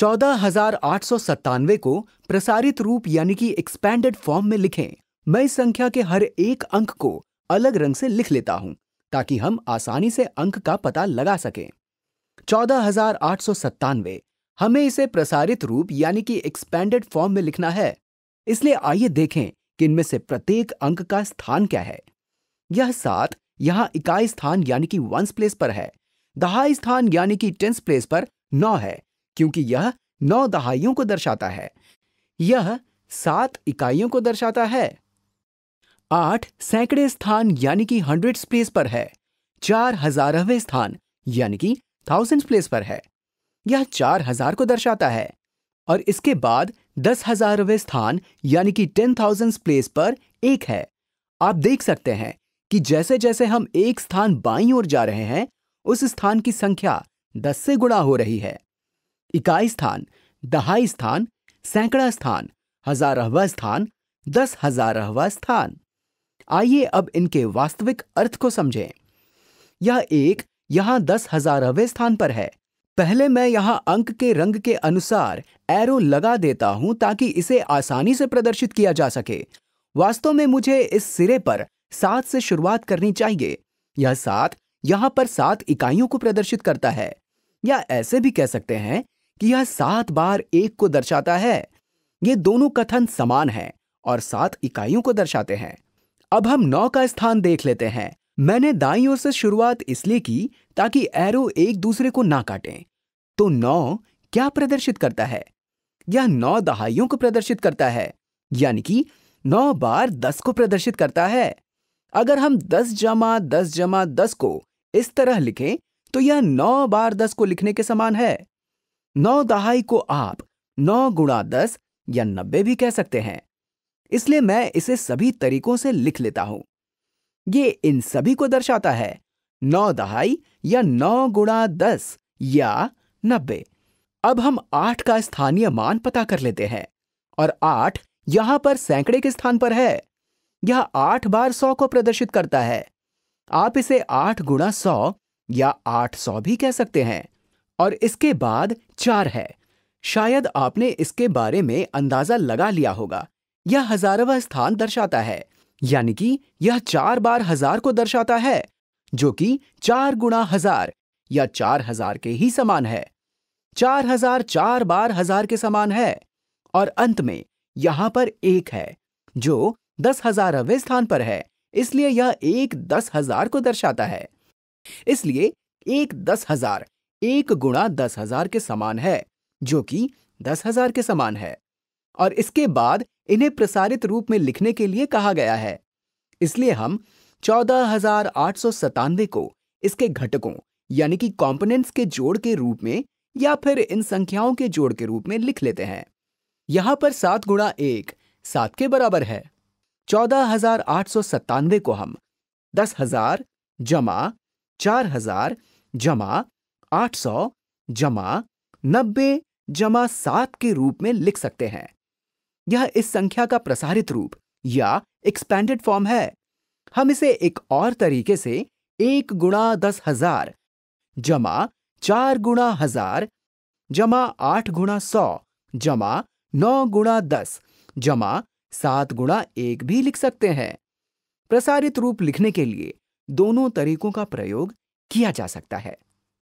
चौदह हजार आठ सौ सत्तानवे को प्रसारित रूप यानी कि एक्सपैंडेड फॉर्म में लिखें मैं इस संख्या के हर एक अंक को अलग रंग से लिख लेता हूं ताकि हम आसानी से अंक का पता लगा सकें चौदह हजार आठ सौ सत्तानवे हमें इसे प्रसारित रूप यानी कि एक्सपैंडेड फॉर्म में लिखना है इसलिए आइए देखें कि इनमें से प्रत्येक अंक का स्थान क्या है यह सात यहां इकाई स्थान यानी कि वंस प्लेस पर है दहाई स्थान यानी कि टेंस प्लेस पर नौ है क्योंकि यह नौ दहाइयों को दर्शाता है यह सात इकाइयों को दर्शाता है आठ सैकड़े स्थान यानी कि हंड्रेड प्लेस पर है चार हजारहवें स्थान यानी कि थाउजेंड प्लेस पर है यह चार हजार को दर्शाता है और इसके बाद दस हजारवें स्थान यानी कि टेन थाउजेंड प्लेस पर एक है आप देख सकते हैं कि जैसे जैसे हम एक स्थान बाईं ओर जा रहे हैं उस स्थान की संख्या दस से गुणा हो रही है इकाई स्थान दहाई स्थान सैकड़ा स्थान हजारहवा स्थान दस हजारहवा स्थान आइए अब इनके वास्तविक अर्थ को समझें यह एक यहां दस हजारहवें स्थान पर है पहले मैं यहां अंक के रंग के अनुसार एरो लगा देता हूं ताकि इसे आसानी से प्रदर्शित किया जा सके वास्तव में मुझे इस सिरे पर सात से शुरुआत करनी चाहिए यह सात यहां पर सात इकाइयों को प्रदर्शित करता है या ऐसे भी कह सकते हैं कि यह सात बार एक को दर्शाता है ये दोनों कथन समान हैं और सात इकाइयों को दर्शाते हैं अब हम नौ का स्थान देख लेते हैं मैंने दाई ओर से शुरुआत इसलिए की ताकि एरो एक दूसरे को ना काटें तो नौ क्या प्रदर्शित करता है यह नौ दहाइयों को प्रदर्शित करता है यानी कि नौ बार दस को प्रदर्शित करता है अगर हम दस जमा दस जमा दस को इस तरह लिखें तो यह नौ बार दस को लिखने के समान है नौ दहाई को आप नौ गुणा दस या नब्बे भी कह सकते हैं इसलिए मैं इसे सभी तरीकों से लिख लेता हूं ये इन सभी को दर्शाता है नौ दहाई या नौ गुणा दस या नब्बे अब हम आठ का स्थानीय मान पता कर लेते हैं और आठ यहां पर सैकड़े के स्थान पर है यह आठ बार सौ को प्रदर्शित करता है आप इसे आठ गुणा सौ या आठ सौ भी कह सकते हैं और इसके बाद चार है शायद आपने इसके बारे में अंदाजा लगा लिया होगा यह हजारवा स्थान दर्शाता है यानी कि यह चार बार हजार को दर्शाता है जो कि चार गुणा हजार या चार हजार के ही समान है चार हजार चार बार हजार के समान है और अंत में यहां पर एक है जो दस हजारवे स्थान पर है इसलिए यह एक दस हजार को दर्शाता है इसलिए एक दस हजार एक गुणा दस हजार के समान है जो कि दस हजार के समान है और इसके बाद इन्हें प्रसारित रूप में लिखने के लिए कहा गया है इसलिए हम चौदह हजार आठ सौ सतानवे को इसके घटकों यानी कि कॉम्पोनेंट्स के जोड़ के रूप में या फिर इन संख्याओं के जोड़ के रूप में लिख लेते हैं यहां पर सात गुणा एक सात के बराबर है चौदह हजार आठ सौ सत्तानवे को हम दस हजार जमा चार हजार जमा आठ सौ जमा नब्बे जमा सात के रूप में लिख सकते हैं यह इस संख्या का प्रसारित रूप या एक्सपैंडेड फॉर्म है हम इसे एक और तरीके से एक गुणा दस हजार जमा चार गुणा हजार जमा आठ गुणा सौ जमा नौ गुणा दस जमा सात गुणा एक भी लिख सकते हैं प्रसारित रूप लिखने के लिए दोनों तरीकों का प्रयोग किया जा सकता है